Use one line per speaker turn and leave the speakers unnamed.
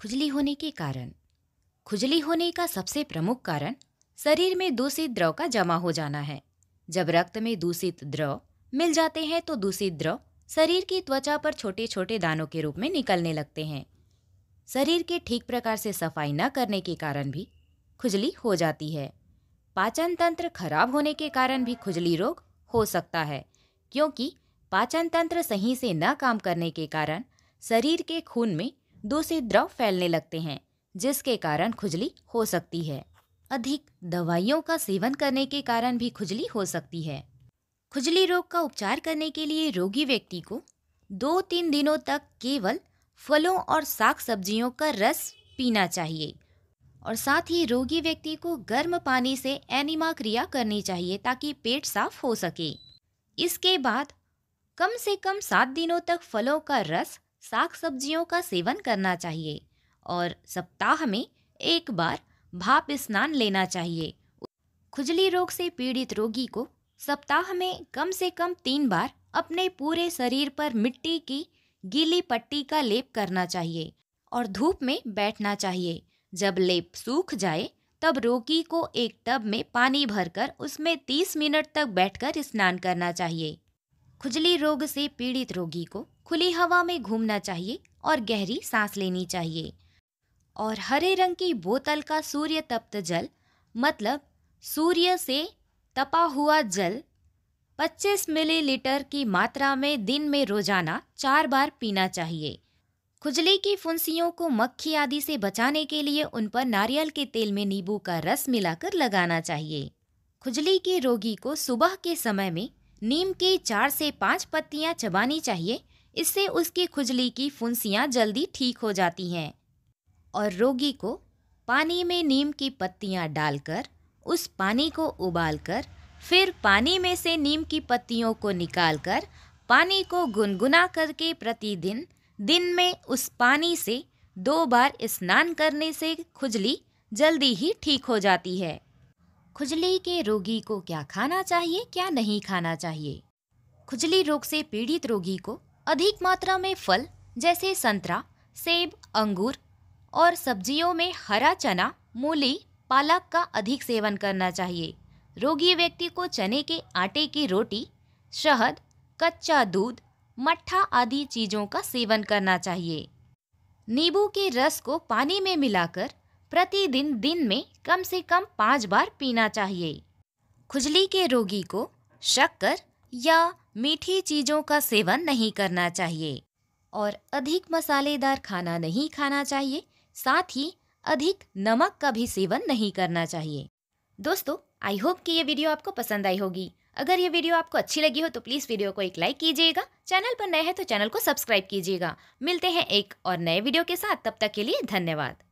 खुजली होने के कारण खुजली होने का सबसे प्रमुख कारण शरीर में दूषित द्रव का जमा हो जाना है जब रक्त में दूषित द्रव मिल जाते हैं तो दूषित द्रव शरीर की त्वचा पर छोटे छोटे दानों के रूप में निकलने लगते हैं शरीर के ठीक प्रकार से सफाई न करने के कारण भी खुजली हो जाती है पाचन तंत्र खराब होने के कारण भी खुजली रोग हो सकता है क्योंकि पाचन तंत्र सही से न काम करने के कारण शरीर के खून में दूषित द्रव फैलने लगते हैं जिसके कारण खुजली हो सकती है अधिक दवाइयों का सेवन करने के कारण भी खुजली हो सकती है खुजली रोग का उपचार करने के लिए रोगी व्यक्ति को दो तीन दिनों तक केवल फलों और साग सब्जियों का रस पीना चाहिए और साथ ही रोगी व्यक्ति को गर्म पानी से एनिमा क्रिया करनी चाहिए ताकि पेट साफ हो सके इसके बाद कम से कम सात दिनों तक फलों का रस साग सब्जियों का सेवन करना चाहिए और सप्ताह में एक बार भाप स्नान लेना चाहिए खुजली रोग से पीड़ित रोगी को सप्ताह में कम से कम तीन बार अपने पूरे शरीर पर मिट्टी की गीली पट्टी का लेप करना चाहिए और धूप में बैठना चाहिए जब लेप सूख जाए तब रोगी को एक टब में पानी भरकर उसमें 30 मिनट तक बैठकर स्नान करना चाहिए खुजली रोग से पीड़ित रोगी को खुली हवा में घूमना चाहिए और गहरी सांस लेनी चाहिए और हरे रंग की बोतल का सूर्य तप्त जल मतलब सूर्य से तपा हुआ जल 25 मिलीलीटर की मात्रा में दिन में रोजाना चार बार पीना चाहिए खुजली की फुंसियों को मक्खी आदि से बचाने के लिए उन पर नारियल के तेल में नींबू का रस मिलाकर लगाना चाहिए खुजली के रोगी को सुबह के समय में नीम की चार से पाँच पत्तियाँ चबानी चाहिए इससे उसकी खुजली की फुंसियाँ जल्दी ठीक हो जाती हैं और रोगी को पानी में नीम की पत्तियाँ डालकर उस पानी को उबालकर फिर पानी में से नीम की पत्तियों को निकालकर पानी को गुनगुना करके प्रतिदिन दिन में उस पानी से दो बार स्नान करने से खुजली जल्दी ही ठीक हो जाती है खुजली के रोगी को क्या खाना चाहिए क्या नहीं खाना चाहिए खुजली रोग से पीड़ित रोगी को अधिक मात्रा में फल जैसे संतरा सेब अंगूर और सब्जियों में हरा चना मूली पालक का अधिक सेवन करना चाहिए रोगी व्यक्ति को चने के आटे की रोटी शहद कच्चा दूध मट्ठा आदि चीज़ों का सेवन करना चाहिए नींबू के रस को पानी में मिलाकर प्रतिदिन दिन में कम से कम पाँच बार पीना चाहिए खुजली के रोगी को शक्कर या मीठी चीज़ों का सेवन नहीं करना चाहिए और अधिक मसालेदार खाना नहीं खाना चाहिए साथ ही अधिक नमक का भी सेवन नहीं करना चाहिए दोस्तों आई होप कि ये वीडियो आपको पसंद आई होगी अगर ये वीडियो आपको अच्छी लगी हो तो प्लीज़ वीडियो को एक लाइक कीजिएगा चैनल पर नए हैं तो चैनल को सब्सक्राइब कीजिएगा मिलते हैं एक और नए वीडियो के साथ तब तक के लिए धन्यवाद